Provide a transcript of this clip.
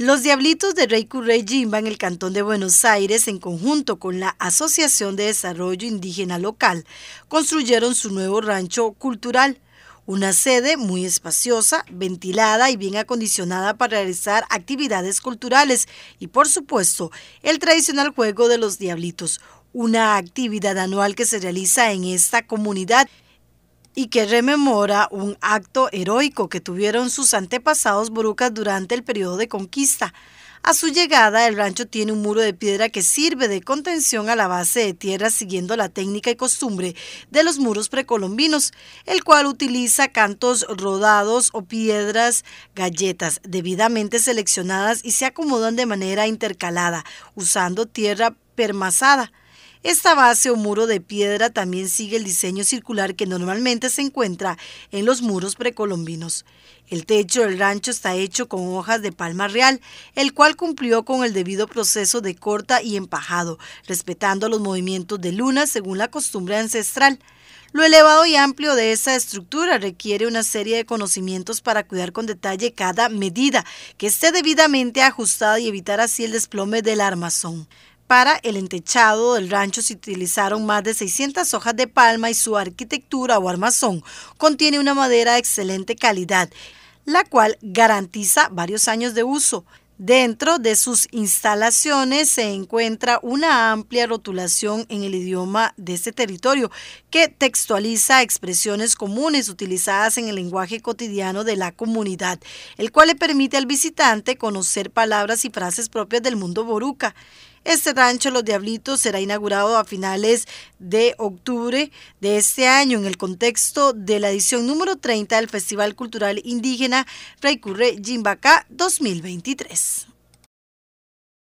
Los Diablitos de Rey Currey Jimba en el Cantón de Buenos Aires, en conjunto con la Asociación de Desarrollo Indígena Local, construyeron su nuevo rancho cultural, una sede muy espaciosa, ventilada y bien acondicionada para realizar actividades culturales y, por supuesto, el tradicional juego de los Diablitos, una actividad anual que se realiza en esta comunidad y que rememora un acto heroico que tuvieron sus antepasados borucas durante el periodo de conquista. A su llegada, el rancho tiene un muro de piedra que sirve de contención a la base de tierra siguiendo la técnica y costumbre de los muros precolombinos, el cual utiliza cantos rodados o piedras galletas debidamente seleccionadas y se acomodan de manera intercalada, usando tierra permasada. Esta base o muro de piedra también sigue el diseño circular que normalmente se encuentra en los muros precolombinos. El techo del rancho está hecho con hojas de palma real, el cual cumplió con el debido proceso de corta y empajado, respetando los movimientos de luna según la costumbre ancestral. Lo elevado y amplio de esa estructura requiere una serie de conocimientos para cuidar con detalle cada medida, que esté debidamente ajustada y evitar así el desplome del armazón. Para el entechado del rancho se utilizaron más de 600 hojas de palma y su arquitectura o armazón contiene una madera de excelente calidad, la cual garantiza varios años de uso. Dentro de sus instalaciones se encuentra una amplia rotulación en el idioma de este territorio que textualiza expresiones comunes utilizadas en el lenguaje cotidiano de la comunidad, el cual le permite al visitante conocer palabras y frases propias del mundo boruca. Este rancho Los Diablitos será inaugurado a finales de octubre de este año en el contexto de la edición número 30 del Festival Cultural Indígena raycurre Jimbacá 2023.